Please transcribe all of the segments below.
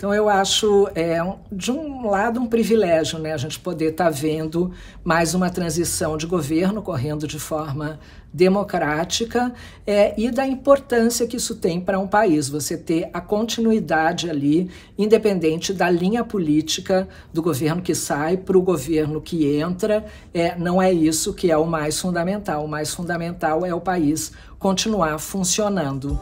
Então eu acho, é, de um lado, um privilégio né, a gente poder estar tá vendo mais uma transição de governo correndo de forma democrática é, e da importância que isso tem para um país, você ter a continuidade ali, independente da linha política do governo que sai para o governo que entra, é, não é isso que é o mais fundamental. O mais fundamental é o país continuar funcionando.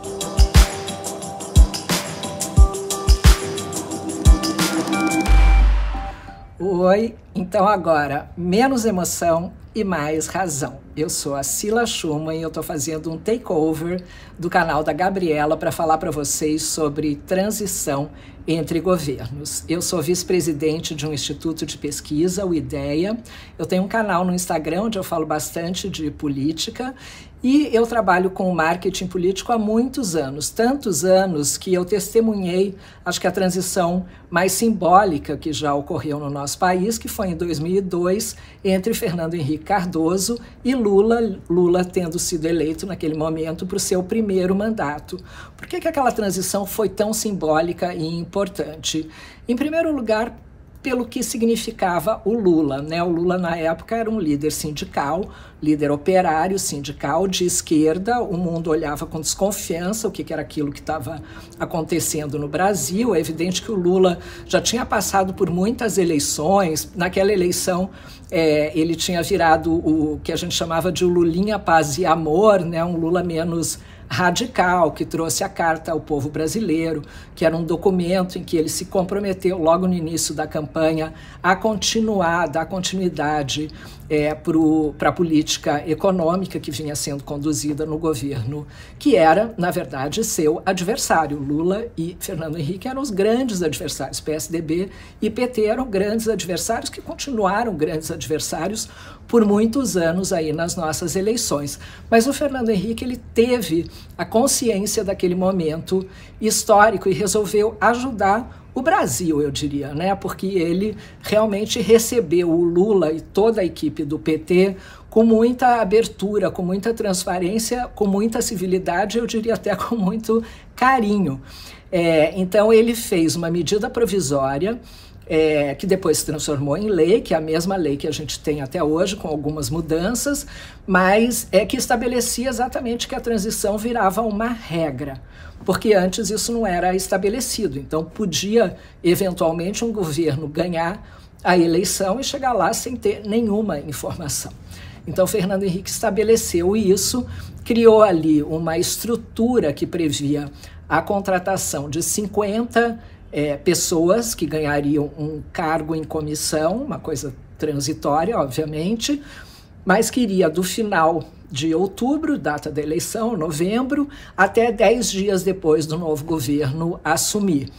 Oi, então agora, menos emoção e mais razão. Eu sou a Sila Schumann e eu estou fazendo um takeover do canal da Gabriela para falar para vocês sobre transição entre governos. Eu sou vice-presidente de um instituto de pesquisa, o IDEA. Eu tenho um canal no Instagram onde eu falo bastante de política e eu trabalho com marketing político há muitos anos, tantos anos que eu testemunhei, acho que a transição mais simbólica que já ocorreu no nosso país, que foi em 2002, entre Fernando Henrique Cardoso e Lula, Lula tendo sido eleito naquele momento para o seu primeiro mandato. Por que, que aquela transição foi tão simbólica e importante? Em primeiro lugar, pelo que significava o Lula. Né? O Lula, na época, era um líder sindical, líder operário, sindical, de esquerda. O mundo olhava com desconfiança o que, era aquilo que estava acontecendo no Brasil. É evidente que o Lula já tinha passado por muitas eleições. Naquela eleição, é, ele tinha virado o que a gente chamava de Lulinha Paz e Amor, né? um Lula menos radical que trouxe a Carta ao Povo Brasileiro, que era um documento em que ele se comprometeu logo no início da campanha a continuar, dar continuidade é, para a política econômica que vinha sendo conduzida no governo, que era, na verdade, seu adversário. Lula e Fernando Henrique eram os grandes adversários. PSDB e PT eram grandes adversários que continuaram grandes adversários por muitos anos aí nas nossas eleições. Mas o Fernando Henrique ele teve a consciência daquele momento histórico e resolveu ajudar o Brasil, eu diria, né? Porque ele realmente recebeu o Lula e toda a equipe do PT com muita abertura, com muita transparência, com muita civilidade, eu diria até com muito carinho. É, então ele fez uma medida provisória. É, que depois se transformou em lei, que é a mesma lei que a gente tem até hoje, com algumas mudanças, mas é que estabelecia exatamente que a transição virava uma regra porque antes isso não era estabelecido. Então, podia eventualmente um governo ganhar a eleição e chegar lá sem ter nenhuma informação. Então, Fernando Henrique estabeleceu isso, criou ali uma estrutura que previa a contratação de 50 é, pessoas que ganhariam um cargo em comissão, uma coisa transitória, obviamente, mas queria, do final de outubro, data da eleição, novembro, até dez dias depois do novo governo assumir.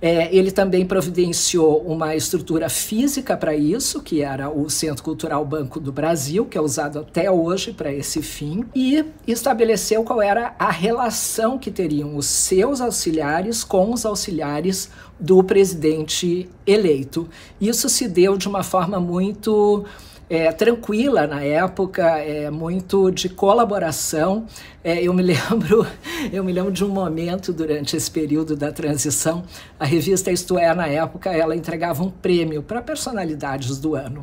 É, ele também providenciou uma estrutura física para isso, que era o Centro Cultural Banco do Brasil, que é usado até hoje para esse fim, e estabeleceu qual era a relação que teriam os seus auxiliares com os auxiliares do presidente eleito. Isso se deu de uma forma muito é, tranquila na época, é, muito de colaboração. É, eu me lembro, eu me lembro de um momento durante esse período da transição, a revista Isto É na época, ela entregava um prêmio para personalidades do ano.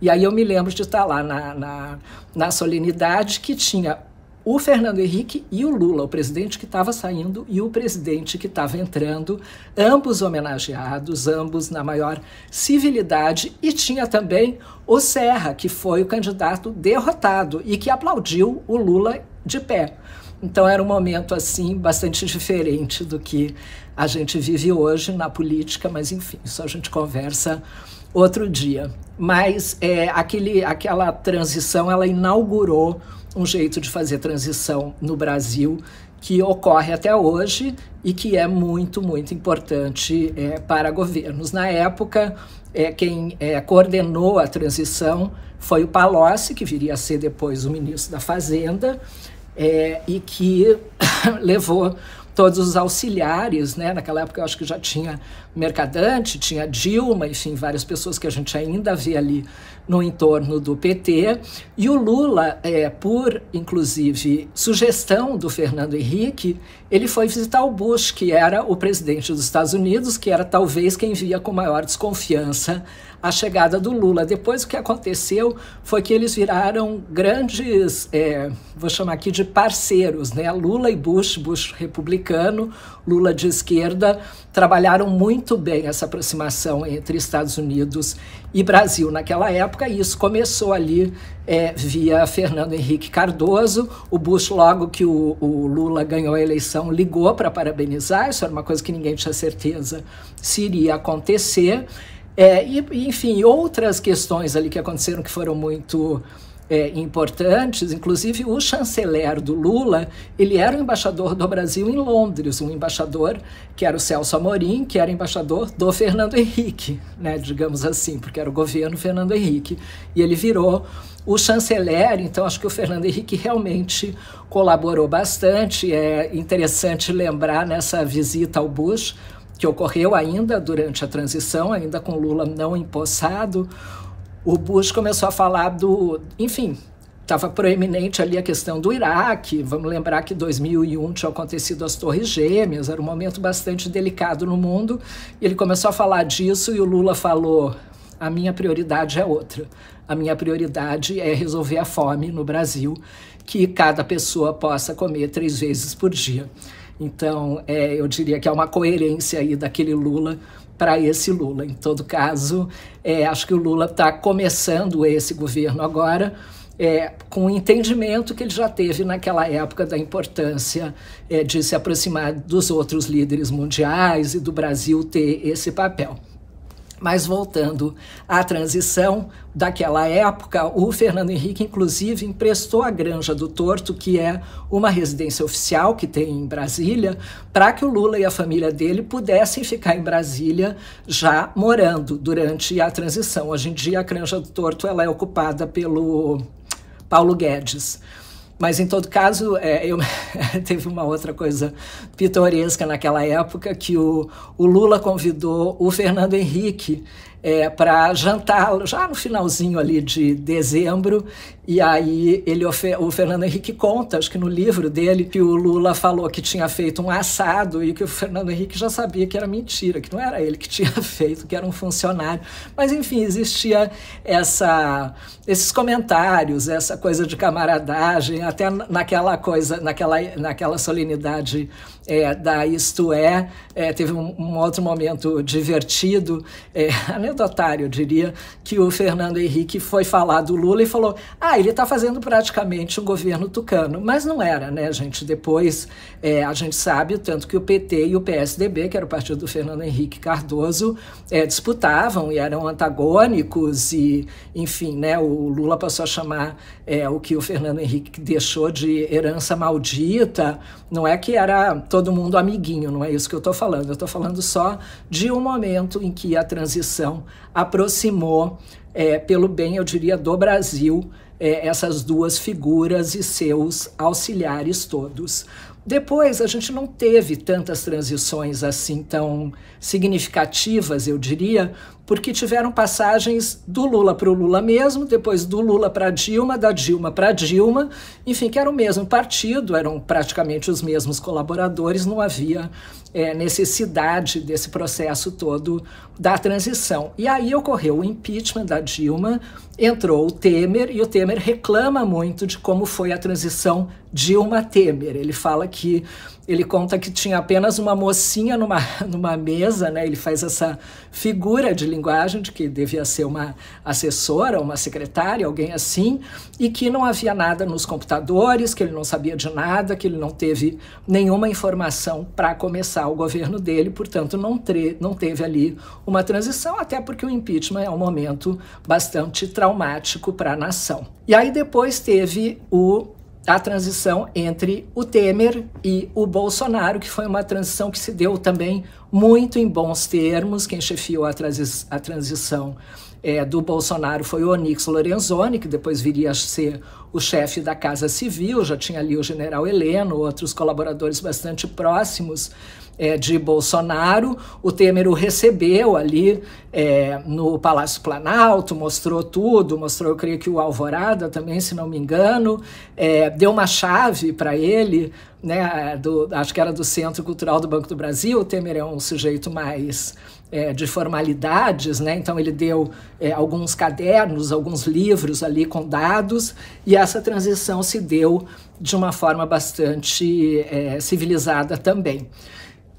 E aí eu me lembro de estar lá na, na, na solenidade que tinha o Fernando Henrique e o Lula, o presidente que estava saindo e o presidente que estava entrando, ambos homenageados, ambos na maior civilidade, e tinha também o Serra, que foi o candidato derrotado e que aplaudiu o Lula de pé. Então era um momento assim bastante diferente do que a gente vive hoje na política, mas enfim, isso a gente conversa outro dia. Mas é, aquele, aquela transição ela inaugurou um jeito de fazer transição no Brasil que ocorre até hoje e que é muito, muito importante é, para governos. Na época, é, quem é, coordenou a transição foi o Palocci, que viria a ser depois o ministro da Fazenda, é, e que levou todos os auxiliares, né? naquela época eu acho que já tinha Mercadante, tinha Dilma, enfim, várias pessoas que a gente ainda vê ali no entorno do PT. E o Lula, é, por inclusive sugestão do Fernando Henrique, ele foi visitar o Bush, que era o presidente dos Estados Unidos, que era talvez quem via com maior desconfiança a chegada do Lula. Depois o que aconteceu foi que eles viraram grandes, é, vou chamar aqui de parceiros, né? Lula e Bush, Bush republicano, Lula de esquerda, trabalharam muito muito bem essa aproximação entre Estados Unidos e Brasil naquela época, e isso começou ali é, via Fernando Henrique Cardoso. O Bush, logo que o, o Lula ganhou a eleição, ligou para parabenizar, isso era uma coisa que ninguém tinha certeza se iria acontecer. É, e, enfim, outras questões ali que aconteceram que foram muito é, importantes, inclusive o chanceler do Lula, ele era o embaixador do Brasil em Londres, um embaixador que era o Celso Amorim, que era embaixador do Fernando Henrique, né, digamos assim, porque era o governo Fernando Henrique, e ele virou o chanceler, então acho que o Fernando Henrique realmente colaborou bastante, é interessante lembrar nessa visita ao Bush, que ocorreu ainda durante a transição, ainda com Lula não empossado, o Bush começou a falar do. Enfim, estava proeminente ali a questão do Iraque. Vamos lembrar que 2001 tinha acontecido as Torres Gêmeas, era um momento bastante delicado no mundo. Ele começou a falar disso e o Lula falou: a minha prioridade é outra. A minha prioridade é resolver a fome no Brasil, que cada pessoa possa comer três vezes por dia. Então, é, eu diria que é uma coerência aí daquele Lula para esse Lula. Em todo caso, é, acho que o Lula está começando esse governo agora. É, com o entendimento que ele já teve naquela época da importância é, de se aproximar dos outros líderes mundiais e do Brasil ter esse papel. Mas voltando à transição daquela época, o Fernando Henrique, inclusive, emprestou a Granja do Torto, que é uma residência oficial que tem em Brasília, para que o Lula e a família dele pudessem ficar em Brasília já morando durante a transição. Hoje em dia, a Granja do Torto ela é ocupada pelo Paulo Guedes. Mas, em todo caso, é, eu teve uma outra coisa pitoresca naquela época, que o, o Lula convidou o Fernando Henrique é, para jantar já no finalzinho ali de dezembro. E aí ele o Fernando Henrique conta, acho que no livro dele, que o Lula falou que tinha feito um assado e que o Fernando Henrique já sabia que era mentira, que não era ele que tinha feito, que era um funcionário. Mas enfim, existia essa, esses comentários, essa coisa de camaradagem, até naquela coisa, naquela, naquela solenidade é, da Isto é, é teve um, um, outro momento divertido. É, retardatário, eu diria, que o Fernando Henrique foi falar do Lula e falou: ah, ele está fazendo praticamente um governo tucano. Mas não era, né, gente? Depois é, a gente sabe, tanto que o PT e o PSDB, que era o partido do Fernando Henrique Cardoso, é, disputavam e eram antagônicos, e, enfim, né, o Lula passou a chamar é, o que o Fernando Henrique deixou de herança maldita. Não é que era todo mundo amiguinho, não é isso que eu estou falando. Eu estou falando só de um momento em que a transição aproximou, é, pelo bem, eu diria, do Brasil, é, essas duas figuras e seus auxiliares todos. Depois, a gente não teve tantas transições assim tão significativas, eu diria, porque tiveram passagens do Lula para o Lula mesmo, depois do Lula para Dilma, da Dilma para Dilma, enfim, que era o mesmo partido, eram praticamente os mesmos colaboradores, não havia é, necessidade desse processo todo da transição. E aí ocorreu o impeachment da Dilma, entrou o Temer, e o Temer reclama muito de como foi a transição Dilma Temer. Ele fala que ele conta que tinha apenas uma mocinha numa, numa mesa, né? Ele faz essa figura de linguagem de que devia ser uma assessora, uma secretária, alguém assim, e que não havia nada nos computadores, que ele não sabia de nada, que ele não teve nenhuma informação para começar o governo dele, portanto não, não teve ali uma transição, até porque o impeachment é um momento bastante traumático para a nação. E aí depois teve o a transição entre o Temer e o Bolsonaro, que foi uma transição que se deu também muito em bons termos. Quem chefiou a, transi a transição é, do Bolsonaro foi o Onyx Lorenzoni, que depois viria a ser o chefe da Casa Civil, já tinha ali o general Heleno, outros colaboradores bastante próximos é, de Bolsonaro. O Temer o recebeu ali é, no Palácio Planalto, mostrou tudo, mostrou, eu creio que o Alvorada também, se não me engano, é, deu uma chave para ele né, do, acho que era do Centro Cultural do Banco do Brasil, o Temer é um sujeito mais é, de formalidades, né, então ele deu é, alguns cadernos, alguns livros ali com dados, e essa transição se deu de uma forma bastante é, civilizada também.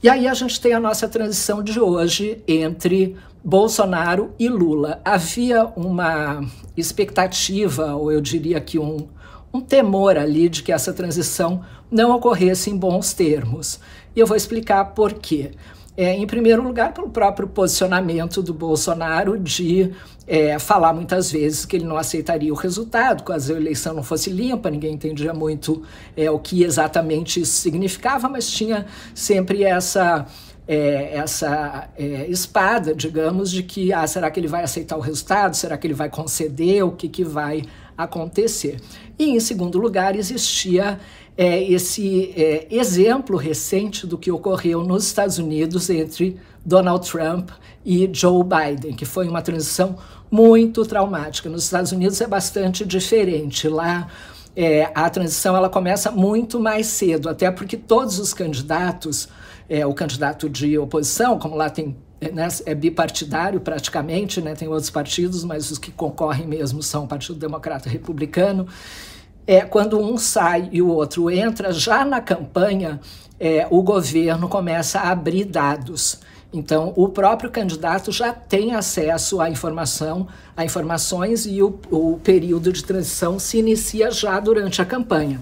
E aí a gente tem a nossa transição de hoje entre Bolsonaro e Lula. Havia uma expectativa, ou eu diria que um um temor ali de que essa transição não ocorresse em bons termos. E eu vou explicar por quê. É, em primeiro lugar, pelo próprio posicionamento do Bolsonaro de é, falar muitas vezes que ele não aceitaria o resultado, caso a eleição não fosse limpa, ninguém entendia muito é, o que exatamente isso significava, mas tinha sempre essa é, essa é, espada, digamos, de que ah, será que ele vai aceitar o resultado? Será que ele vai conceder? O que, que vai acontecer. E, em segundo lugar, existia é, esse é, exemplo recente do que ocorreu nos Estados Unidos entre Donald Trump e Joe Biden, que foi uma transição muito traumática. Nos Estados Unidos é bastante diferente. Lá é, a transição ela começa muito mais cedo, até porque todos os candidatos, é, o candidato de oposição, como lá tem é, né, é bipartidário praticamente, né, tem outros partidos, mas os que concorrem mesmo são o Partido Democrata e Republicano. É, quando um sai e o outro entra, já na campanha, é, o governo começa a abrir dados. Então, o próprio candidato já tem acesso à informação, a informações e o, o período de transição se inicia já durante a campanha.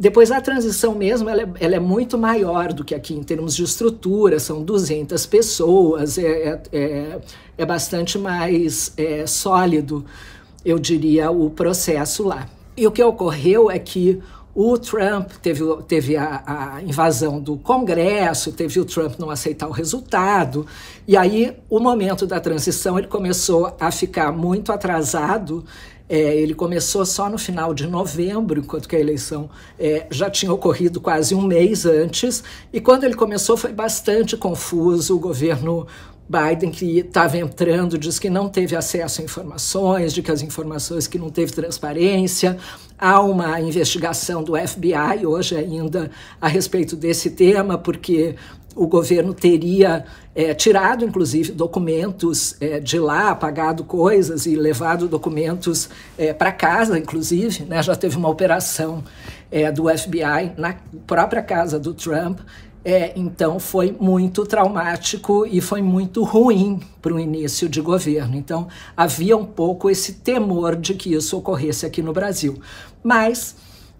Depois, a transição mesmo, ela é, ela é muito maior do que aqui em termos de estrutura, são 200 pessoas, é, é, é, é bastante mais é, sólido, eu diria, o processo lá. E o que ocorreu é que o Trump teve, teve a, a, invasão do Congresso, teve o Trump não aceitar o resultado, e aí o momento da transição ele começou a ficar muito atrasado é, ele começou só no final de novembro, enquanto que a eleição é, já tinha ocorrido quase um mês antes. E quando ele começou foi bastante confuso. O governo Biden, que estava entrando, diz que não teve acesso a informações, de que as informações que não teve transparência. Há uma investigação do FBI hoje ainda a respeito desse tema, porque o governo teria é, tirado, inclusive, documentos é, de lá, apagado coisas e levado documentos é, para casa, inclusive. Né? Já teve uma operação é, do FBI na própria casa do Trump. É, então, foi muito traumático e foi muito ruim para o início de governo. Então, havia um pouco esse temor de que isso ocorresse aqui no Brasil. Mas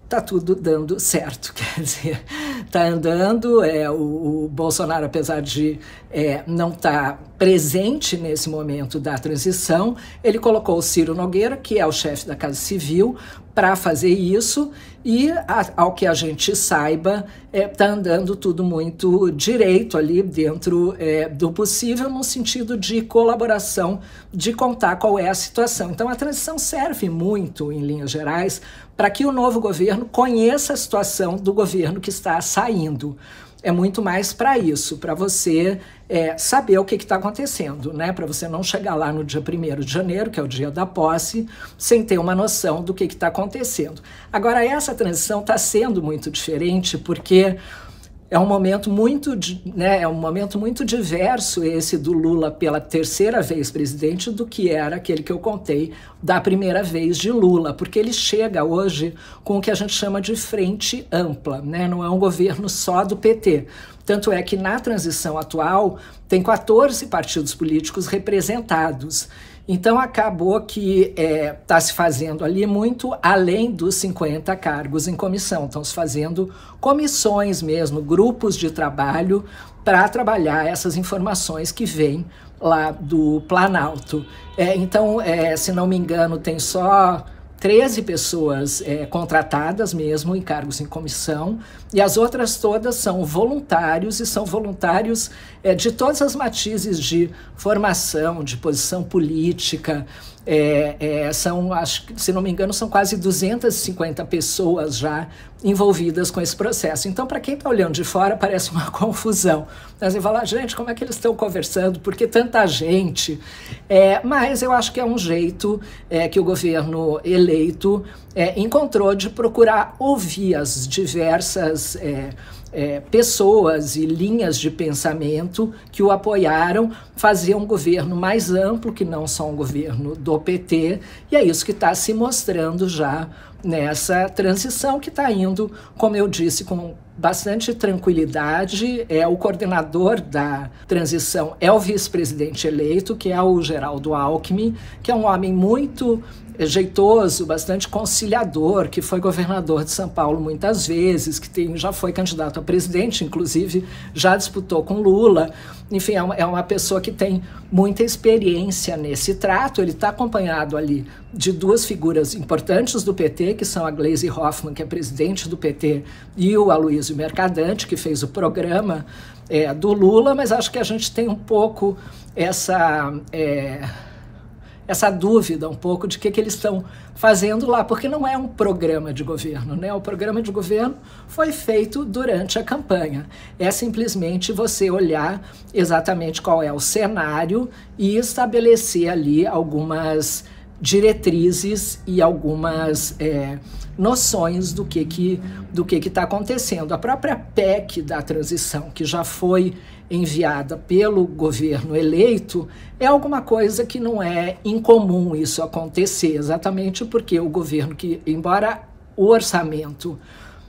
tá tudo dando certo, quer dizer, tá andando. É, o, o Bolsonaro, apesar de é, não estar tá presente nesse momento da transição, ele colocou o Ciro Nogueira, que é o chefe da Casa Civil, para fazer isso e, a, ao que a gente saiba, está é, andando tudo muito direito ali dentro é, do possível, no sentido de colaboração, de contar qual é a situação. Então, a transição serve muito, em linhas gerais, para que o novo governo conheça a situação do governo que está saindo. É muito mais para isso, para você é, saber o que está acontecendo, né? Para você não chegar lá no dia 1 de janeiro, que é o dia da posse, sem ter uma noção do que está acontecendo. Agora, essa transição está sendo muito diferente, porque é um momento muito, né, é um momento muito diverso esse do Lula pela terceira vez presidente do que era aquele que eu contei da primeira vez de Lula, porque ele chega hoje com o que a gente chama de frente ampla, né? Não é um governo só do PT. Tanto é que na transição atual tem 14 partidos políticos representados. Então acabou que está é, tá se fazendo ali muito além dos 50 cargos em comissão, estão se fazendo comissões mesmo, grupos de trabalho para trabalhar essas informações que vêm lá do Planalto. É, então, é, se não me engano, tem só 13 pessoas é, contratadas mesmo em cargos em comissão, e as outras todas são voluntários, e são voluntários é, de todas as matizes de formação, de posição política, é, é, são, acho, se não me engano, são quase 250 pessoas já envolvidas com esse processo. Então, para quem está olhando de fora, parece uma confusão. Mas você fala, gente, como é que eles estão conversando? Por que tanta gente? É, mas eu acho que é um jeito é, que o governo eleito é, encontrou de procurar ouvir as diversas é, é, pessoas e linhas de pensamento que o apoiaram fazer um governo mais amplo, que não só um governo do PT, e é isso que está se mostrando já nessa transição que está indo, como eu disse, com bastante tranquilidade. É o coordenador da transição é o vice-presidente eleito, que é o Geraldo Alckmin, que é um homem muito jeitoso, bastante conciliador, que foi governador de São Paulo muitas vezes, que tem, já foi candidato a presidente, inclusive já disputou com Lula. Enfim, é uma, é uma pessoa que tem muita experiência nesse trato. Ele está acompanhado ali de duas figuras importantes do PT, que são a Gleisi Hoffmann, que é presidente do PT, e o Aloysio Mercadante, que fez o programa é, do Lula, mas acho que a gente tem um pouco essa. É, essa dúvida um pouco de o que, que eles estão fazendo lá, porque não é um programa de governo, né? O programa de governo foi feito durante a campanha. É simplesmente você olhar exatamente qual é o cenário e estabelecer ali algumas diretrizes e algumas é, noções do que que do que está acontecendo. A própria PEC da transição, que já foi enviada pelo governo eleito, é alguma coisa que não é incomum isso acontecer, exatamente porque o governo que, embora o orçamento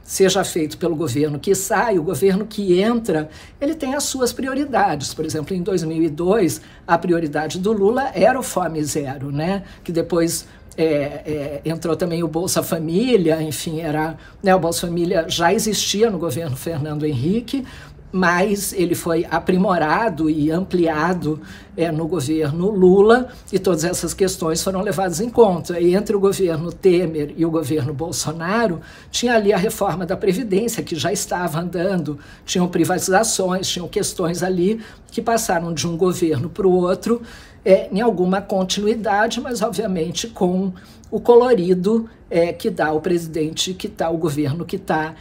seja feito pelo governo que sai, o governo que entra, ele tem as suas prioridades. Por exemplo, em 2002, a prioridade do Lula era o Fome Zero, né? que depois é, é, entrou também o Bolsa Família, enfim, era né, o Bolsa Família já existia no governo Fernando Henrique, mas ele foi aprimorado e ampliado é, no governo Lula e todas essas questões foram levadas em conta. E entre o governo Temer e o governo Bolsonaro, tinha ali a reforma da Previdência, que já estava andando, tinham privatizações, tinham questões ali que passaram de um governo para o outro é, em alguma continuidade, mas obviamente com o colorido é, que dá o presidente, que está o governo que está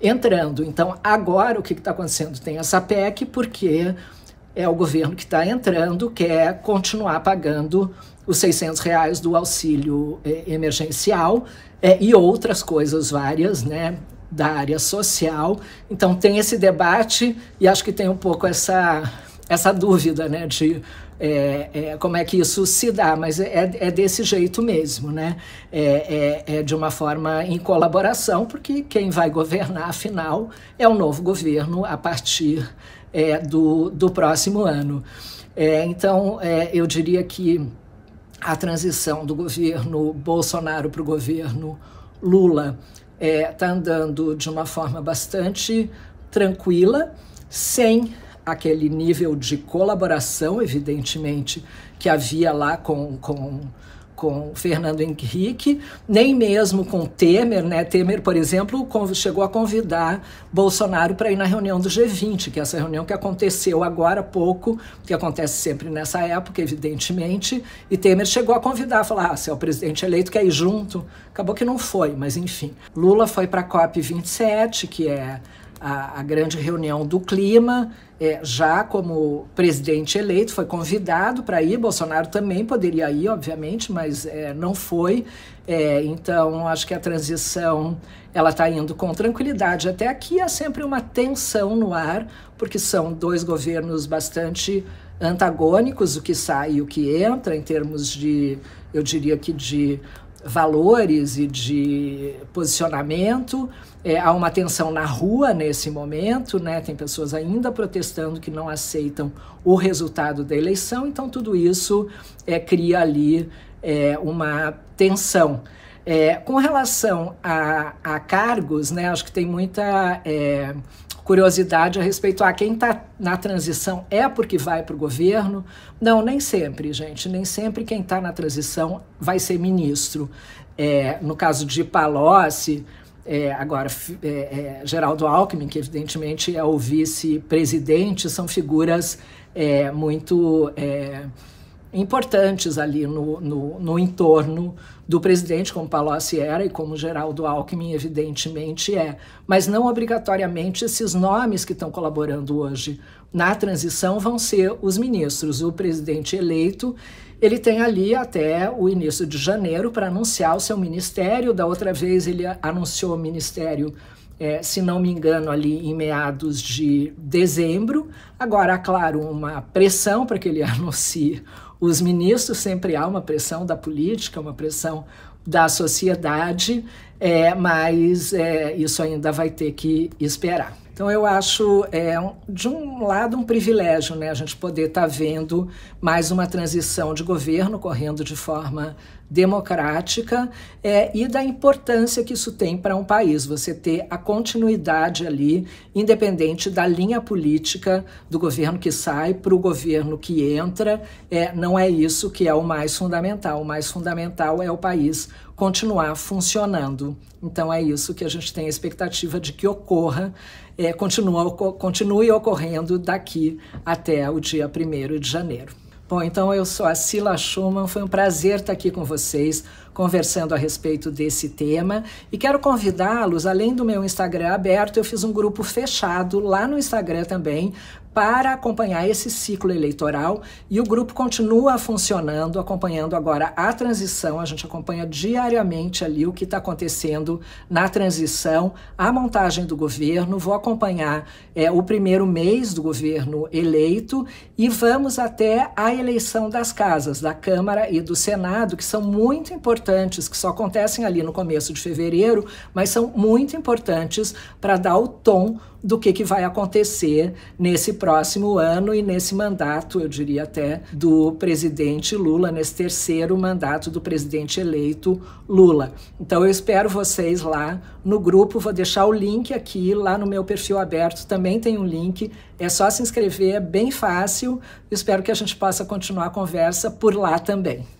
entrando. Então, agora o que está acontecendo? Tem essa PEC porque é o governo que está entrando, quer continuar pagando os 600 reais do auxílio é, emergencial é, e outras coisas várias, né? da área social. Então tem esse debate e acho que tem um pouco essa, essa dúvida, né, de é, é, como é que isso se dá, mas é, é desse jeito mesmo, né? É, é, é, de uma forma em colaboração, porque quem vai governar, afinal, é o novo governo a partir é, do, do próximo ano. É, então, eu diria que a transição do governo Bolsonaro para o governo Lula está andando de uma forma bastante tranquila, sem aquele nível de colaboração, evidentemente, que havia lá com, com, com Fernando Henrique, nem mesmo com Temer. Né? Temer, por exemplo, chegou a convidar Bolsonaro para ir na reunião do G20, que é essa reunião que aconteceu agora há pouco, que acontece sempre nessa época, evidentemente, e Temer chegou a convidar, falar, ah, se é o presidente eleito, quer ir junto? Acabou que não foi, mas enfim. Lula foi para a COP27, que é a, a grande reunião do clima, é, já como presidente eleito, foi convidado para ir. Bolsonaro também poderia ir, obviamente, mas é, não foi. É, então, acho que a transição ela está indo com tranquilidade. Até aqui há sempre uma tensão no ar, porque são dois governos bastante antagônicos, o que sai e o que entra, em termos de, eu diria que de valores e de posicionamento. É, há uma tensão na rua nesse momento, né? tem pessoas ainda protestando que não aceitam o resultado da eleição, então tudo isso é, cria ali é, uma tensão. É, com relação a, a cargos, né, acho que tem muita é, curiosidade a respeito a ah, quem está na transição é porque vai para o governo. Não, nem sempre, gente. Nem sempre quem está na transição vai ser ministro. É, no caso de Palocci, é, agora, é, é, Geraldo Alckmin, que evidentemente é o vice-presidente, são figuras é, muito é, importantes ali no, no, no entorno do presidente, como Palocci era e como Geraldo Alckmin, evidentemente, é. Mas não obrigatoriamente esses nomes que estão colaborando hoje na transição vão ser os ministros. O presidente eleito ele tem ali até o início de janeiro para anunciar o seu ministério. Da outra vez, ele anunciou o ministério, é, se não me engano, ali em meados de dezembro. Agora, há, claro, uma pressão para que ele anuncie os ministros sempre há uma pressão da política, uma pressão da sociedade, é, mas é, isso ainda vai ter que esperar. Então eu acho, é, de um lado, um privilégio né, a gente poder estar tá vendo mais uma transição de governo correndo de forma democrática é, e da importância que isso tem para um país, você ter a continuidade ali, independente da linha política do governo que sai para o governo que entra, é, não é isso que é o mais fundamental. O mais fundamental é o país continuar funcionando. Então é isso que a gente tem a expectativa de que ocorra, é, continua, continue ocorrendo daqui até o dia 1 de janeiro. Bom, então eu sou a Sila Schumann, foi um prazer estar aqui com vocês, conversando a respeito desse tema. E quero convidá-los, além do meu Instagram aberto, eu fiz um grupo fechado lá no Instagram também, para acompanhar esse ciclo eleitoral e o grupo continua funcionando, acompanhando agora a transição. A gente acompanha diariamente ali o que está acontecendo na transição, a montagem do governo. Vou acompanhar é, o primeiro mês do governo eleito e vamos até a eleição das casas, da Câmara e do Senado, que são muito importantes, que só acontecem ali no começo de fevereiro, mas são muito importantes para dar o tom do que, que vai acontecer nesse próximo próximo ano e nesse mandato, eu diria até, do presidente Lula, nesse terceiro mandato do presidente eleito Lula. Então eu espero vocês lá no grupo, vou deixar o link aqui, lá no meu perfil aberto também tem um link, é só se inscrever, é bem fácil. Espero que a gente possa continuar a conversa por lá também.